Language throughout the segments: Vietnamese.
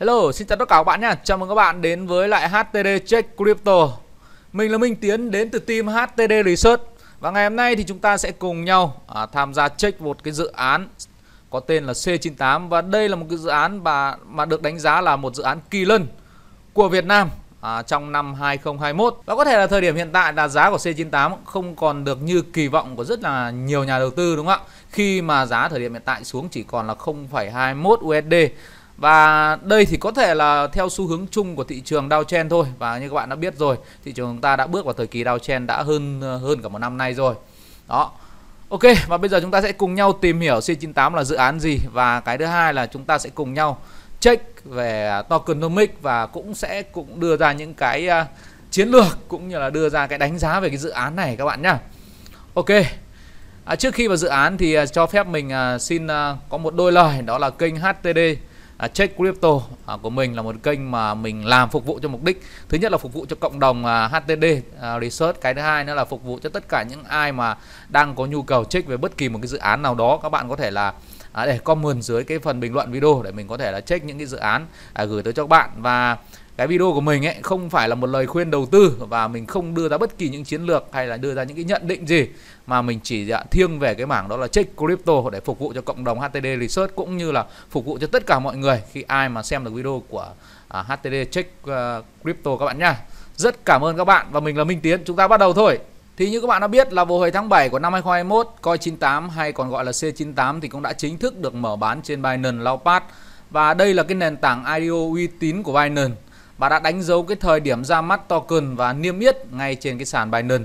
Hello, xin chào tất cả các bạn nhé. Chào mừng các bạn đến với lại HTD Check Crypto. Mình là Minh Tiến đến từ team HTD Research. Và ngày hôm nay thì chúng ta sẽ cùng nhau à, tham gia check một cái dự án có tên là C98 và đây là một cái dự án mà mà được đánh giá là một dự án kỳ lân của Việt Nam à, trong năm 2021. Và có thể là thời điểm hiện tại là giá của C98 không còn được như kỳ vọng của rất là nhiều nhà đầu tư đúng không ạ? Khi mà giá thời điểm hiện tại xuống chỉ còn là 0,21 USD và đây thì có thể là theo xu hướng chung của thị trường downtrend thôi và như các bạn đã biết rồi, thị trường chúng ta đã bước vào thời kỳ downtrend đã hơn ờ, hơn cả một năm nay rồi. Đó. Ok, và bây giờ chúng ta sẽ cùng nhau tìm hiểu C98 là dự án gì và cái thứ hai là chúng ta sẽ cùng nhau check về tokenomics và cũng sẽ cũng đưa ra những cái ờ, chiến lược cũng như là đưa ra cái đánh giá về cái dự án này các bạn nhá. Ok. À, trước khi vào dự án thì ờ, cho phép mình uh, xin uh, có một đôi lời đó là kênh HTD à, Check Crypto à, của mình là một kênh mà mình làm phục vụ cho mục đích thứ nhất là phục vụ cho cộng đồng à, HTD à, Research cái thứ hai nữa là phục vụ cho tất cả những ai mà đang có nhu cầu check về bất kỳ một cái dự án nào đó các bạn có thể là à, để comment dưới cái phần bình luận video để mình có thể là check những cái dự án gửi tới cho các bạn và cái video của mình ấy không phải là một lời khuyên đầu tư và mình không đưa ra bất kỳ những chiến lược hay là đưa ra những cái nhận định gì mà mình chỉ dạ thiêng về cái mảng đó là check crypto để phục vụ cho cộng đồng HTD Research cũng như là phục vụ cho tất cả mọi người khi ai mà xem được video của à, HTD check ờ, crypto các bạn nha Rất cảm ơn các bạn và mình là Minh Tiến, chúng ta bắt đầu thôi. Thì như các bạn đã biết là vào hồi tháng 7 của năm 2021, Coin98 hay còn gọi là C98 thì cũng đã chính thức được mở bán trên Binance Launchpad và đây là cái nền tảng IDO uy tín của Binance Bà đã đánh dấu cái thời điểm ra mắt token và niêm yết ngay trên cái sàn Binance.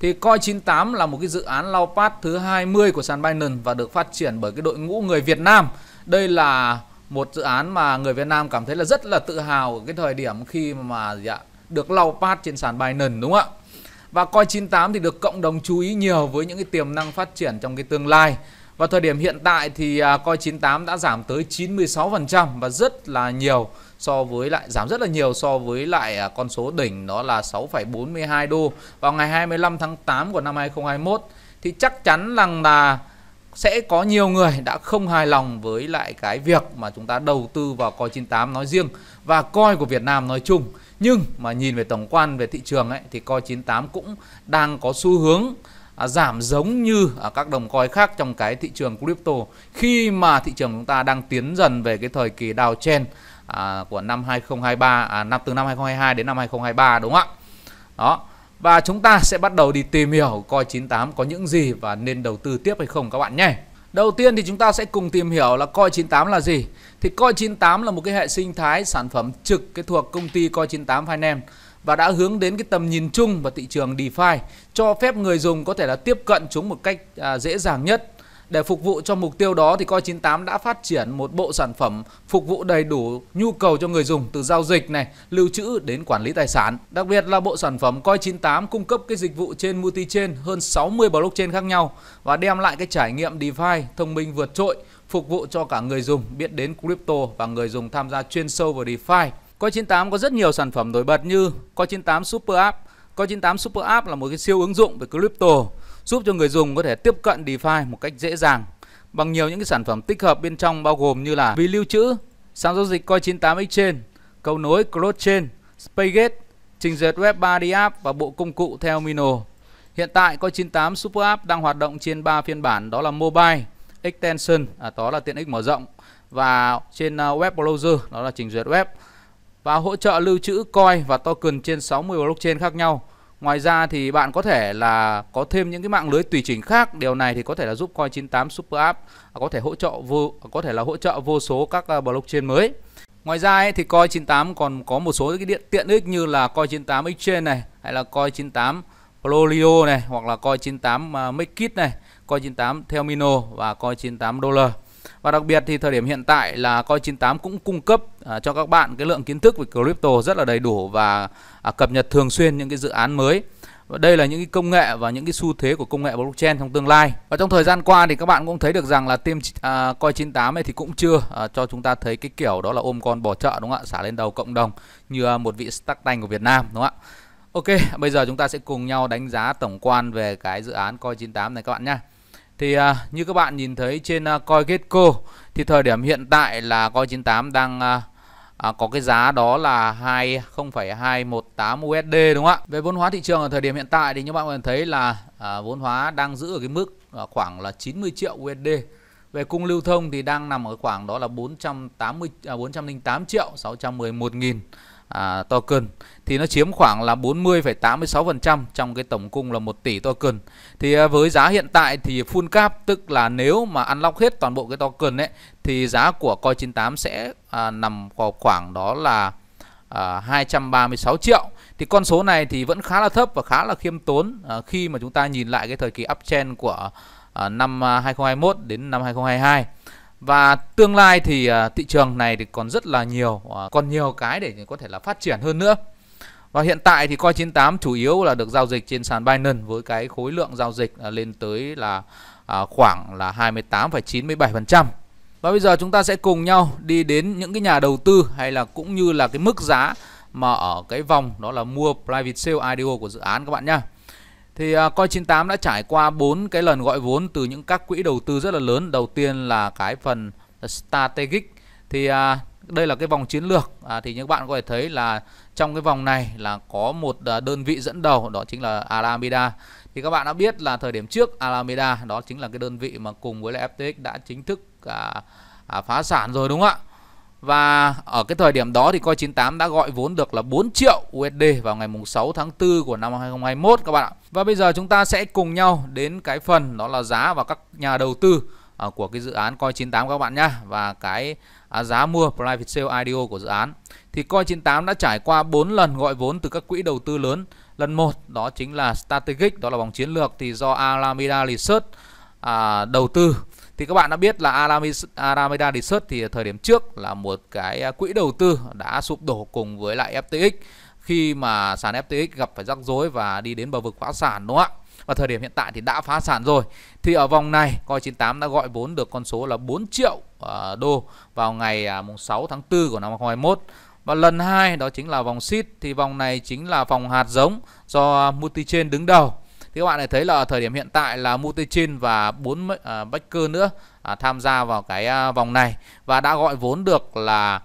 Thì Coin98 là một cái dự án lao pad thứ 20 của sàn Binance và được phát triển bởi cái đội ngũ người Việt Nam. Đây là một dự án mà người Việt Nam cảm thấy là rất là tự hào ở cái thời điểm khi mà gì ạ, được lau pad trên sàn Binance đúng không ạ? Và Coin98 thì được cộng đồng chú ý nhiều với những cái tiềm năng phát triển trong cái tương lai. Và thời điểm hiện tại thì à, Coin98 đã giảm tới 96% và rất là nhiều so với lại giảm rất là nhiều so với lại à, con số đỉnh đó là 6,42 đô vào ngày 25 tháng 8 của năm 2021 thì chắc chắn rằng là sẽ có nhiều người đã không hài lòng với lại cái việc mà chúng ta đầu tư vào coi 98 nói riêng và coi của Việt Nam nói chung. Nhưng mà nhìn về tổng quan về thị trường ấy thì coi 98 cũng đang có xu hướng À, giảm giống như ở à, các đồng coin khác trong cái thị trường crypto khi mà thị trường chúng ta đang tiến dần về cái thời kỳ đào chen à, của năm 2023 à, năm từ năm 2022 đến năm 2023 đúng không ạ? Đó. Và chúng ta sẽ bắt đầu đi tìm hiểu coi 98 có những gì và nên đầu tư tiếp hay không các bạn nhé. Đầu tiên thì chúng ta sẽ cùng tìm hiểu là Coi 98 là gì. Thì Coi 98 là một cái hệ sinh thái sản phẩm trực cái thuộc công ty Coi 98 Finance và đã hướng đến cái tầm nhìn chung và thị trường DeFi, cho phép người dùng có thể là tiếp cận chúng một cách à, dễ dàng nhất để phục vụ cho mục tiêu đó thì Coi98 đã phát triển một bộ sản phẩm phục vụ đầy đủ nhu cầu cho người dùng từ giao dịch này, lưu trữ đến quản lý tài sản. Đặc biệt là bộ sản phẩm Coi98 cung cấp cái dịch vụ trên multi-chain hơn 60 blockchain khác nhau và đem lại cái trải nghiệm DeFi thông minh vượt trội phục vụ cho cả người dùng biết đến crypto và người dùng tham gia chuyên sâu vào DeFi. Coi98 có rất nhiều sản phẩm nổi bật như Coi98 Super App. Coi98 Super App là một cái siêu ứng dụng về crypto giúp cho người dùng có thể tiếp cận DeFi một cách dễ dàng bằng nhiều những cái sản phẩm tích hợp bên trong bao gồm như là ví lưu trữ, sàn giao dịch Coin98 Exchange, cầu nối Crosschain, Spagate, trình duyệt Web 3D App và bộ công cụ Theomino. Hiện tại Coin98 Super App đang hoạt động trên 3 phiên bản đó là Mobile, Extension, à, đó là tiện ích mở rộng và trên à, Web Browser đó là trình duyệt web và hỗ trợ lưu trữ coin và token trên 60 blockchain khác nhau Ngoài ra thì bạn có thể là có thêm những cái mạng lưới tùy chỉnh khác, điều này thì có thể là giúp Coin 98 Super App à, có thể hỗ trợ vô à, có thể là hỗ trợ vô số các à, blockchain mới. Ngoài ra ấy, thì Coin 98 còn có một số cái điện tiện ích như là Coin 98 Exchange này hay là Coin 98 Polio này hoặc là Coin 98 Make này, Coin 98 Theomino và Coin 98 Dollar. Và đặc biệt thì thời điểm hiện tại là Coin98 cũng cung cấp à, cho các bạn cái lượng kiến thức về crypto rất là đầy đủ và à, cập nhật thường xuyên những cái dự án mới. Và đây là những cái công nghệ và những cái xu thế của công nghệ blockchain trong tương lai. Và trong thời gian qua thì các bạn cũng thấy được rằng là team à, Coin98 này thì cũng chưa à, cho chúng ta thấy cái kiểu đó là ôm con bỏ chợ đúng không ạ, xả lên đầu cộng đồng như à, một vị start stack của Việt Nam đúng không ạ? Ok, bây giờ chúng ta sẽ cùng nhau đánh giá tổng quan về cái dự án Coi 98 này các bạn nhé thì à, như các bạn nhìn thấy trên à, coi thì thời điểm hiện tại là coi 98 đang à, à, có cái giá đó là 2 0,218 USD đúng không ạ? Về vốn hóa thị trường ở thời điểm hiện tại thì như bạn có thể thấy là à, vốn hóa đang giữ ở cái mức à, khoảng là 90 triệu USD. Về cung lưu thông thì đang nằm ở khoảng đó là 480 à, 408 triệu 611 nghìn à, token thì nó chiếm khoảng là 40,86% trong cái tổng cung là 1 tỷ token. Thì à, với giá hiện tại thì full cap tức là nếu mà ăn unlock hết toàn bộ cái token ấy thì giá của coin 98 sẽ à, nằm vào khoảng đó là à, 236 triệu. Thì con số này thì vẫn khá là thấp và khá là khiêm tốn à, khi mà chúng ta nhìn lại cái thời kỳ uptrend của à, năm 2021 à, đến năm 2022 và tương lai thì à, thị trường này thì còn rất là nhiều à, còn nhiều cái để có thể là phát triển hơn nữa và hiện tại thì coin 98 chủ yếu là được giao dịch trên sàn Binance với cái khối lượng giao dịch à, lên tới là khoảng là 28,97%. Và bây giờ chúng ta sẽ cùng nhau đi đến những cái nhà đầu tư hay là cũng như là cái mức giá mà ở cái vòng đó là mua private sale IDO của dự án các bạn nhá. Thì uh, à, Coin98 đã trải qua bốn cái lần gọi vốn từ những các quỹ đầu tư rất là lớn. Đầu tiên là cái phần strategic thì à, đây là cái vòng chiến lược à, thì các bạn có thể thấy là trong cái vòng này là có một à, đơn vị dẫn đầu đó chính là Alameda thì các bạn đã biết là thời điểm trước Alameda đó chính là cái đơn vị mà cùng với lại FTX đã chính thức à, à, phá sản rồi đúng không ạ và ở cái thời điểm đó thì Coi 98 đã gọi vốn được là 4 triệu USD vào ngày mùng 6 tháng 4 của năm 2021 các bạn ạ. Và bây giờ chúng ta sẽ cùng nhau đến cái phần đó là giá và các nhà đầu tư à, của cái dự án Coi 98 các bạn nhá và cái à, giá mua private sale IDO của dự án. Thì Coi 98 đã trải qua 4 lần gọi vốn từ các quỹ đầu tư lớn. Lần một đó chính là Strategic, đó là vòng chiến lược thì do Alameda Research à, đầu tư thì các bạn đã biết là Alameda Research thì thời điểm trước là một cái à, quỹ đầu tư đã sụp đổ cùng với lại FTX khi mà sàn FTX gặp phải rắc rối và đi đến bờ vực phá sản đúng không ạ? Và thời điểm hiện tại thì đã phá sản rồi. Thì ở vòng này Coin98 đã gọi vốn được con số là 4 triệu à, đô vào ngày à, mùng 6 tháng 4 của năm 2021. Và lần hai đó chính là vòng seed thì vòng này chính là vòng hạt giống do Multichain đứng đầu thì các bạn này thấy là thời điểm hiện tại là Mutichin và bốn à, backer nữa à, tham gia vào cái à, vòng này và đã gọi vốn được là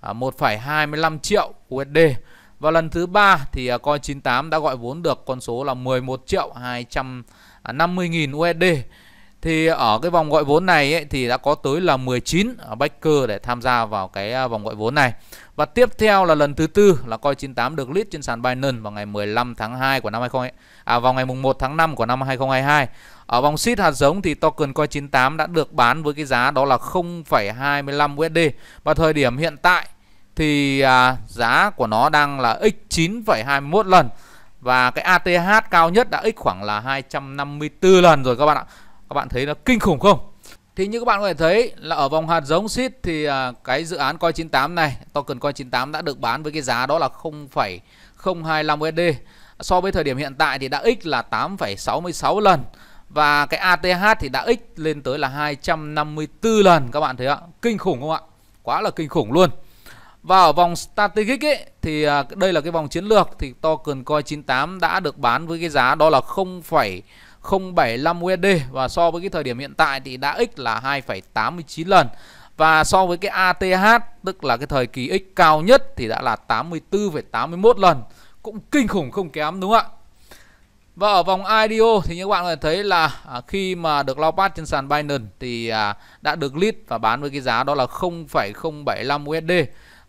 à, 1,25 triệu USD và lần thứ ba thì à, Coin98 đã gọi vốn được con số là 11 triệu 250 nghìn USD thì ở cái vòng gọi vốn này ấy, thì đã có tới là 19 backer để tham gia vào cái à, vòng gọi vốn này. Và tiếp theo là lần thứ tư là coi 98 được list trên sàn Binance vào ngày 15 tháng 2 của năm 20 à vào ngày mùng 1 tháng 5 của năm 2022. Ở vòng seed hạt giống thì token coi 98 đã được bán với cái giá đó là 0,25 USD và thời điểm hiện tại thì à, giá của nó đang là x 9,21 lần và cái ATH cao nhất đã x khoảng là 254 lần rồi các bạn ạ các bạn thấy nó kinh khủng không thì như các bạn có thể thấy là ở vòng hạt giống seed thì à, cái dự án coi 98 này token coi 98 đã được bán với cái giá đó là 0,025 USD so với thời điểm hiện tại thì đã x là 8,66 lần và cái ATH thì đã x lên tới là 254 lần các bạn thấy ạ kinh khủng không ạ quá là kinh khủng luôn và ở vòng strategic ấy, thì à, đây là cái vòng chiến lược thì token coin 98 đã được bán với cái giá đó là 0, 075 USD và so với cái thời điểm hiện tại thì đã x là 2,89 lần và so với cái ATH tức là cái thời kỳ x cao nhất thì đã là 84,81 lần cũng kinh khủng không kém đúng không ạ và ở vòng IDO thì như các bạn có thể thấy là à, khi mà được lao pass trên sàn Binance thì à, đã được list và bán với cái giá đó là 0,075 USD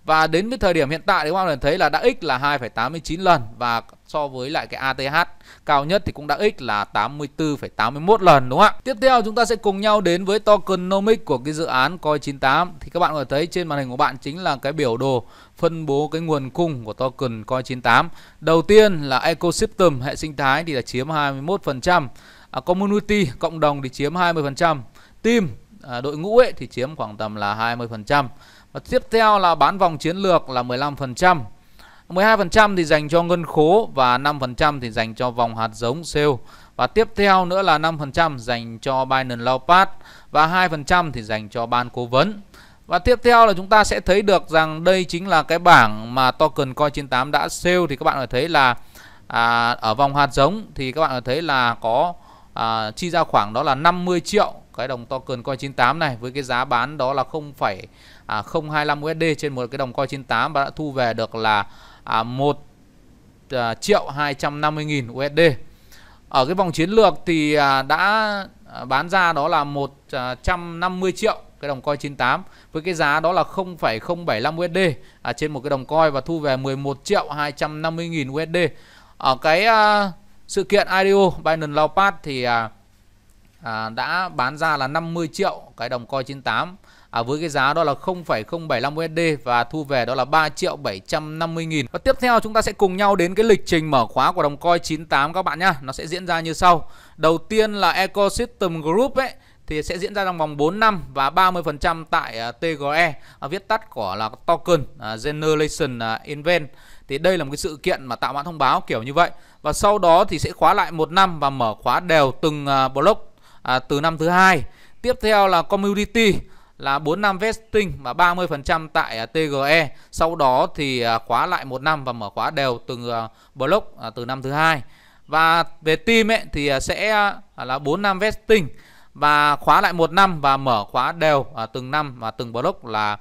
và đến với thời điểm hiện tại thì các bạn có thấy là đã x là 2,89 lần và so với lại cái ATH cao nhất thì cũng đã x là 84,81 lần đúng không ạ? Tiếp theo chúng ta sẽ cùng nhau đến với tokenomics của cái dự án coin 98 thì các bạn có thể thấy trên màn hình của bạn chính là cái biểu đồ phân bố cái nguồn cung của token coin 98 Đầu tiên là ecosystem hệ sinh thái thì là chiếm 21%, à, community cộng đồng thì chiếm 20%, team à, đội ngũ ấy thì chiếm khoảng tầm là 20%. Và tiếp theo là bán vòng chiến lược là 15%. 12% thì dành cho ngân khố và 5% thì dành cho vòng hạt giống sale. Và tiếp theo nữa là 5% dành cho Binance pass và 2% thì dành cho ban cố vấn. Và tiếp theo là chúng ta sẽ thấy được rằng đây chính là cái bảng mà token Coin98 đã sale thì các bạn có thấy là à, ở vòng hạt giống thì các bạn có thấy là có à, chi ra khoảng đó là 50 triệu cái đồng token Coin98 này với cái giá bán đó là 0, à, 025 USD trên một cái đồng coin 98 và đã thu về được là à, 1 à, triệu 250 nghìn USD ở cái vòng chiến lược thì à, đã à, bán ra đó là 150 à, triệu cái đồng coin 98 với cái giá đó là 0,075 USD à, trên một cái đồng coin và thu về 11 triệu 250 nghìn USD ở cái à, sự kiện IDO Binance Launchpad thì à, à, đã bán ra là 50 triệu cái đồng coin 98 à, với cái giá đó là 0,075 USD và thu về đó là 3 triệu 750 nghìn. Và tiếp theo chúng ta sẽ cùng nhau đến cái lịch trình mở khóa của đồng coin 98 các bạn nhá. Nó sẽ diễn ra như sau. Đầu tiên là Ecosystem Group ấy thì sẽ diễn ra trong vòng 4 năm và 30% tại à, TGE à, viết tắt của là token à, generation invent thì đây là một cái sự kiện mà tạo mã thông báo kiểu như vậy và sau đó thì sẽ khóa lại một năm và mở khóa đều từng block từ năm thứ hai tiếp theo là community là 4 năm vesting và 30% tại à, TGE. Sau đó thì à, khóa lại một năm và mở khóa đều từng à, block từ năm thứ hai. Và về team ấy thì sẽ là 4 năm vesting và khóa lại một năm và mở khóa đều từng năm và từng block là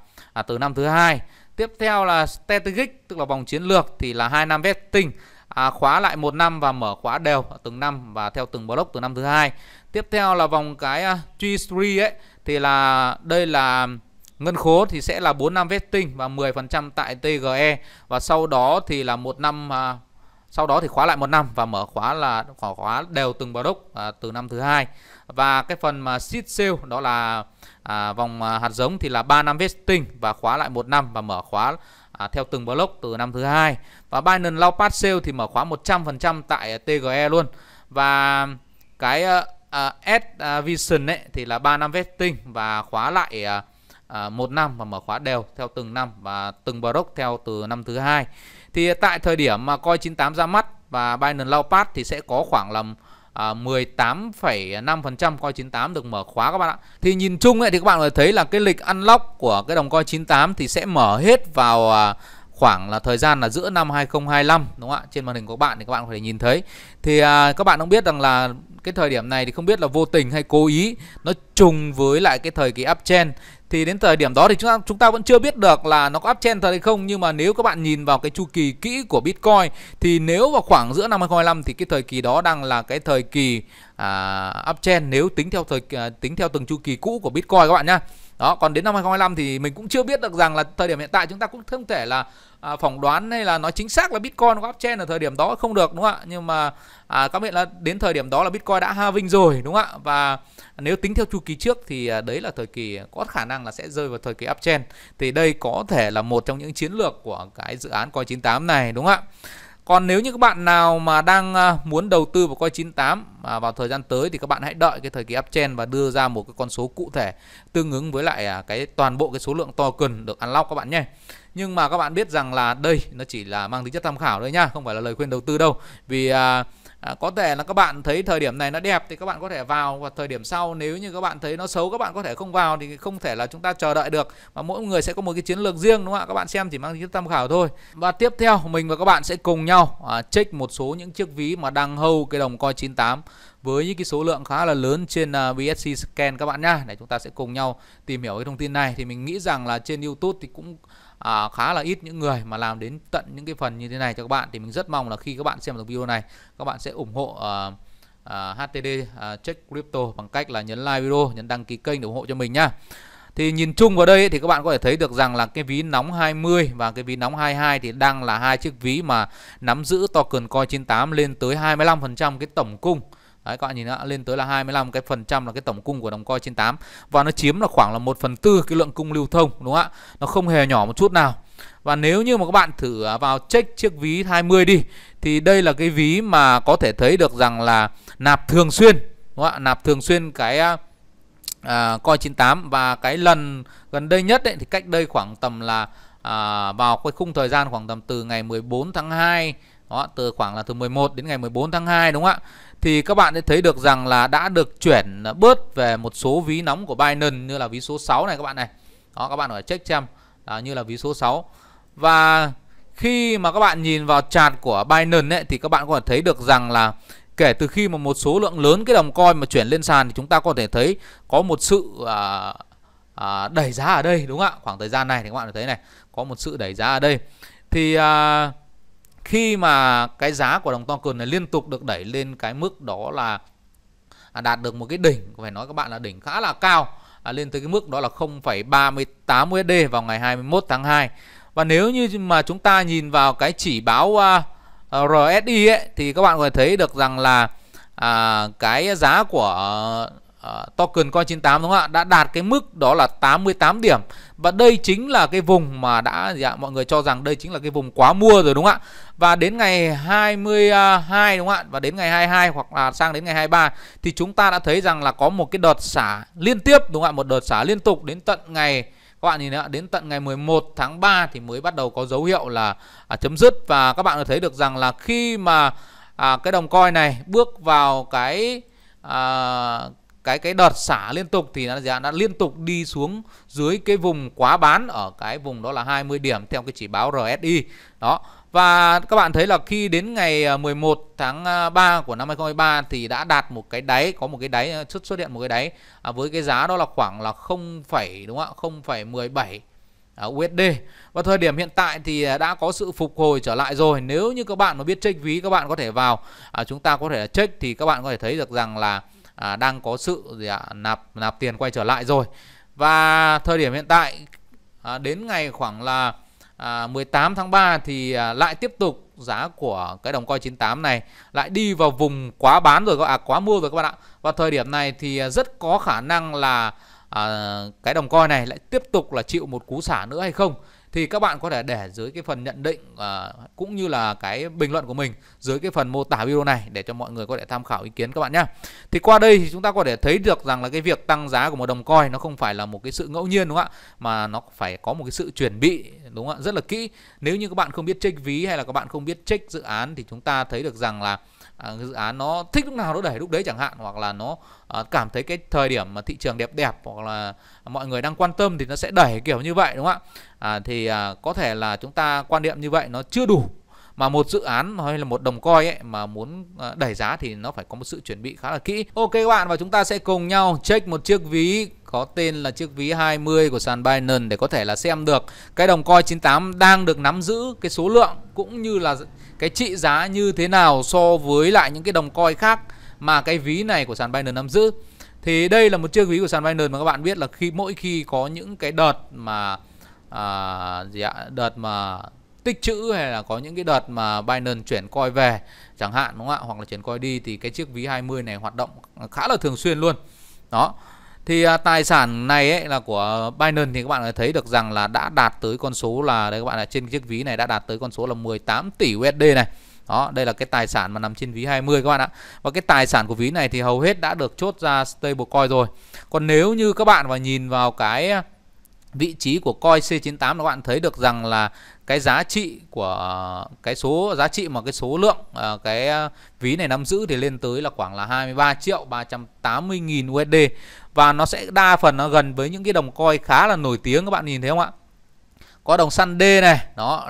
từ năm thứ hai. Tiếp theo là strategic tức là vòng chiến lược thì là hai năm vesting à, khóa lại một năm và mở khóa đều từng năm và theo từng block từ năm thứ hai tiếp theo là vòng cái uh, à, G3 ấy thì là đây là ngân khố thì sẽ là 4 năm vesting và 10% tại TGE và sau đó thì là một năm uh, sau đó thì khóa lại một năm và mở khóa là khóa, khóa đều từng block à, từ năm thứ hai và cái phần mà seed sale đó là à, vòng à, hạt giống thì là 3 năm vesting và khóa lại một năm và mở khóa à, theo từng block từ năm thứ hai và Binance pass Sale thì mở khóa 100% tại TGE luôn và cái à, S ờ, Vision ấy thì là 3 năm vesting và khóa lại à, à, 1 năm và mở khóa đều theo từng năm và từng block theo từ năm thứ hai thì tại thời điểm mà coi 98 ra mắt và Binance pass thì sẽ có khoảng là à, 18,5% coi 98 được mở khóa các bạn ạ. Thì nhìn chung ấy, thì các bạn có thấy là cái lịch unlock của cái đồng coi 98 thì sẽ mở hết vào à, khoảng là thời gian là giữa năm 2025 đúng không ạ? Trên màn hình của các bạn thì các bạn có thể nhìn thấy. Thì à, các bạn cũng biết rằng là cái thời điểm này thì không biết là vô tình hay cố ý nó trùng với lại cái thời kỳ uptrend thì đến thời điểm đó thì chúng ta chúng ta vẫn chưa biết được là nó có uptrend thật hay không nhưng mà nếu các bạn nhìn vào cái chu kỳ kỹ của Bitcoin thì nếu vào khoảng giữa năm 2025 thì cái thời kỳ đó đang là cái thời kỳ à, uptrend nếu tính theo thời à, tính theo từng chu kỳ cũ của Bitcoin các bạn nhá. Đó, còn đến năm 2025 thì mình cũng chưa biết được rằng là thời điểm hiện tại chúng ta cũng không thể là à, phỏng đoán hay là nói chính xác là Bitcoin có uptrend ở thời điểm đó không được đúng không ạ? Nhưng mà à, các bạn là đến thời điểm đó là Bitcoin đã halving rồi đúng không ạ? Và nếu tính theo chu kỳ trước thì à, đấy là thời kỳ có khả năng là sẽ rơi vào thời kỳ uptrend. Thì đây có thể là một trong những chiến lược của cái dự án Coin 98 này đúng không ạ? Còn nếu như các bạn nào mà đang à, muốn đầu tư vào coi 98 mà vào thời gian tới thì các bạn hãy đợi cái thời kỳ uptrend và đưa ra một cái con số cụ thể tương ứng với lại à, cái toàn bộ cái số lượng token được unlock các bạn nhé. Nhưng mà các bạn biết rằng là đây nó chỉ là mang tính chất tham khảo thôi nha, không phải là lời khuyên đầu tư đâu. Vì à, À, có thể là các bạn thấy thời điểm này nó đẹp thì các bạn có thể vào và thời điểm sau nếu như các bạn thấy nó xấu các bạn có thể không vào thì không thể là chúng ta chờ đợi được mà mỗi người sẽ có một cái chiến lược riêng đúng không ạ các bạn xem chỉ mang tính tham khảo thôi và tiếp theo mình và các bạn sẽ cùng nhau à, check một số những chiếc ví mà đang hầu cái đồng coi 98 với những cái số lượng khá là lớn trên uh, à, BSC scan các bạn nhá để chúng ta sẽ cùng nhau tìm hiểu cái thông tin này thì mình nghĩ rằng là trên YouTube thì cũng à, khá là ít những người mà làm đến tận những cái phần như thế này cho các bạn thì mình rất mong là khi các bạn xem được video này các bạn sẽ ủng hộ à, à, HTD à, Check Crypto bằng cách là nhấn like video nhấn đăng ký kênh để ủng hộ cho mình nhá thì nhìn chung vào đây thì các bạn có thể thấy được rằng là cái ví nóng 20 và cái ví nóng 22 thì đang là hai chiếc ví mà nắm giữ token coin 98 lên tới 25% cái tổng cung Đấy các bạn nhìn đã lên tới là 25 cái phần trăm là cái tổng cung của đồng coi trên 8 và nó chiếm là khoảng là 1 phần tư cái lượng cung lưu thông đúng không ạ? Nó không hề nhỏ một chút nào. Và nếu như mà các bạn thử vào check chiếc ví 20 đi thì đây là cái ví mà có thể thấy được rằng là nạp thường xuyên đúng không ạ? Nạp thường xuyên cái à, à coi 98 và cái lần gần đây nhất ấy, thì cách đây khoảng tầm là à, vào cái khung thời gian khoảng tầm từ ngày 14 tháng 2 đó từ khoảng là từ 11 đến ngày 14 tháng 2 đúng không ạ thì các bạn sẽ thấy được rằng là đã được chuyển bớt về một số ví nóng của Binance như là ví số 6 này các bạn này đó các bạn phải check xem à, như là ví số 6 và khi mà các bạn nhìn vào chart của Binance ấy, thì các bạn có thể thấy được rằng là kể từ khi mà một số lượng lớn cái đồng coin mà chuyển lên sàn thì chúng ta có thể thấy có một sự à, à, đẩy giá ở đây đúng không ạ khoảng thời gian này thì các bạn thấy này có một sự đẩy giá ở đây thì à, khi mà cái giá của đồng token này liên tục được đẩy lên cái mức đó là à, đạt được một cái đỉnh phải nói các bạn là đỉnh khá là cao à, lên tới cái mức đó là 0,38 USD vào ngày 21 tháng 2 và nếu như mà chúng ta nhìn vào cái chỉ báo uh, à, à, RSI ấy, thì các bạn có thể thấy được rằng là à, cái giá của uh, uh, token coin 98 đúng không ạ đã đạt cái mức đó là 88 điểm và đây chính là cái vùng mà đã dạ, mọi người cho rằng đây chính là cái vùng quá mua rồi đúng không ạ và đến ngày 22 đúng không ạ và đến ngày 22 hoặc là sang đến ngày 23 thì chúng ta đã thấy rằng là có một cái đợt xả liên tiếp đúng không ạ một đợt xả liên tục đến tận ngày các bạn nhìn ạ đến tận ngày 11 tháng 3 thì mới bắt đầu có dấu hiệu là à, chấm dứt và các bạn có thấy được rằng là khi mà à, cái đồng coin này bước vào cái à, cái cái đợt xả liên tục thì nó giá đã liên tục đi xuống dưới cái vùng quá bán ở cái vùng đó là 20 điểm theo cái chỉ báo RSI đó và các bạn thấy là khi đến ngày 11 à, tháng 3 à, của năm 2023 thì đã đạt một cái đáy có một cái đáy à, xuất xuất hiện một cái đáy với cái giá đó là khoảng là 0, đúng không ạ 0,17 USD và thời điểm hiện tại thì đã có sự phục hồi trở lại rồi nếu như các bạn mà biết check ví các bạn có thể vào chúng ta có thể check thì các bạn có thể thấy được rằng là à, đang có sự gì ạ nạp nạp tiền quay trở lại rồi và thời điểm hiện tại à, đến ngày khoảng là à, 18 tháng 3 thì à, lại tiếp tục giá của cái đồng coi 98 này lại đi vào vùng quá bán rồi các à quá mua rồi các bạn ạ. Và thời điểm này thì rất có khả năng là à, cái đồng coi này lại tiếp tục là chịu một cú xả nữa hay không thì các bạn có thể để dưới cái phần nhận định à, cũng như là cái bình luận của mình dưới cái phần mô tả video này để cho mọi người có thể tham khảo ý kiến các bạn nhé thì qua đây thì chúng ta có thể thấy được rằng là cái việc tăng giá của một đồng coin nó không phải là một cái sự ngẫu nhiên đúng không ạ mà nó phải có một cái sự chuẩn bị đúng không ạ? Rất là kỹ. Nếu như các bạn không biết check ví hay là các bạn không biết check dự án thì chúng ta thấy được rằng là à, dự án nó thích lúc nào nó đẩy lúc đấy chẳng hạn hoặc là nó à, cảm thấy cái thời điểm mà thị trường đẹp đẹp hoặc là mọi người đang quan tâm thì nó sẽ đẩy kiểu như vậy đúng không ạ? À, thì à, có thể là chúng ta quan niệm như vậy nó chưa đủ mà một dự án hay là một đồng coi ấy mà muốn à, đẩy giá thì nó phải có một sự chuẩn bị khá là kỹ ok các bạn và chúng ta sẽ cùng nhau check một chiếc ví có tên là chiếc ví 20 của sàn Binance để có thể là xem được cái đồng coi 98 đang được nắm giữ cái số lượng cũng như là cái trị giá như thế nào so với lại những cái đồng coi khác mà cái ví này của sàn Binance nắm giữ. Thì đây là một chiếc ví của sàn Binance mà các bạn biết là khi mỗi khi có những cái đợt mà à, dạ, đợt mà tích trữ hay là có những cái đợt mà Binance chuyển coin về chẳng hạn đúng không ạ hoặc là chuyển coin đi thì cái chiếc ví 20 này hoạt động khá là thường xuyên luôn đó thì à, tài sản này ấy là của Binance thì các bạn thấy được rằng là đã đạt tới con số là đây các bạn là trên chiếc ví này đã đạt tới con số là 18 tỷ USD này đó, đây là cái tài sản mà nằm trên ví 20 các bạn ạ. Và cái tài sản của ví này thì hầu hết đã được chốt ra stablecoin rồi. Còn nếu như các bạn mà nhìn vào cái vị trí của coin C98 các bạn thấy được rằng là cái giá trị của cái số giá trị mà cái số lượng à, cái à, ví này nắm giữ thì lên tới là khoảng là 23 triệu 380 nghìn USD và nó sẽ đa phần nó gần với những cái đồng coin khá là nổi tiếng các bạn nhìn thấy không ạ có đồng săn D này đó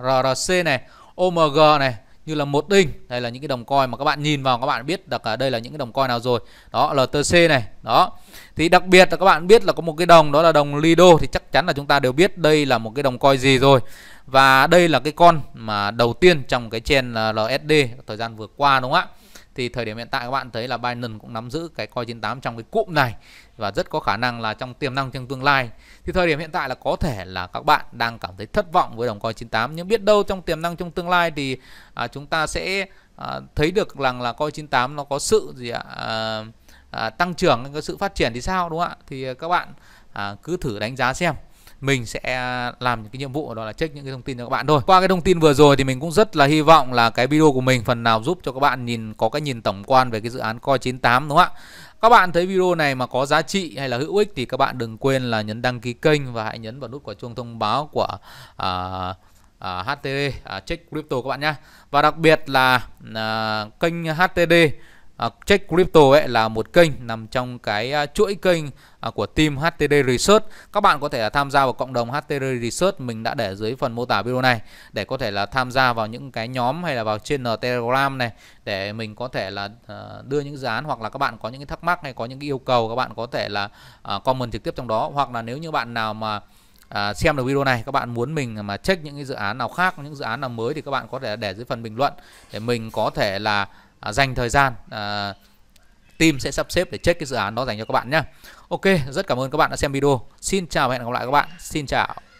LRC này OMG này như là một đinh đây là những cái đồng coin mà các bạn nhìn vào các bạn biết được ở à, đây là những cái đồng coin nào rồi đó LTC này đó thì đặc biệt là các bạn biết là có một cái đồng đó là đồng Lido thì chắc chắn là chúng ta đều biết đây là một cái đồng coin gì rồi và đây là cái con mà đầu tiên trong cái là LSD thời gian vừa qua đúng không ạ thì thời điểm hiện tại các bạn thấy là Binance cũng nắm giữ cái coin 98 trong cái cụm này và rất có khả năng là trong tiềm năng trong tương lai thì thời điểm hiện tại là có thể là các bạn đang cảm thấy thất vọng với đồng coin 98 nhưng biết đâu trong tiềm năng trong tương lai thì à, chúng ta sẽ à, thấy được rằng là coin 98 nó có sự gì ạ à, à, tăng trưởng có sự phát triển thì sao đúng không ạ thì các bạn à, cứ thử đánh giá xem mình sẽ làm những cái nhiệm vụ đó là check những cái thông tin cho các bạn thôi qua cái thông tin vừa rồi thì mình cũng rất là hy vọng là cái video của mình phần nào giúp cho các bạn nhìn có cái nhìn tổng quan về cái dự án coi 98 đúng không ạ các bạn thấy video này mà có giá trị hay là hữu ích thì các bạn đừng quên là nhấn đăng ký kênh và hãy nhấn vào nút quả chuông thông báo của à, à, HTD à, Check Crypto các bạn nhé. Và đặc biệt là à, kênh HTD À, check Crypto ấy là một kênh nằm trong cái à, chuỗi kênh à, của team HTD Research. Các bạn có thể là tham gia vào cộng đồng HTD Research mình đã để dưới phần mô tả video này để có thể là tham gia vào những cái nhóm hay là vào trên Telegram này để mình có thể là đưa những dự án hoặc là các bạn có những thắc mắc hay có những yêu cầu các bạn có thể là comment trực tiếp trong đó hoặc là nếu như bạn nào mà à, xem được video này các bạn muốn mình mà check những cái dự án nào khác những dự án nào mới thì các bạn có thể để dưới phần bình luận để mình có thể là à, dành thời gian à, team sẽ sắp xếp để check cái dự án đó dành cho các bạn nhé ok rất cảm ơn các bạn đã xem video xin chào và hẹn gặp lại các bạn xin chào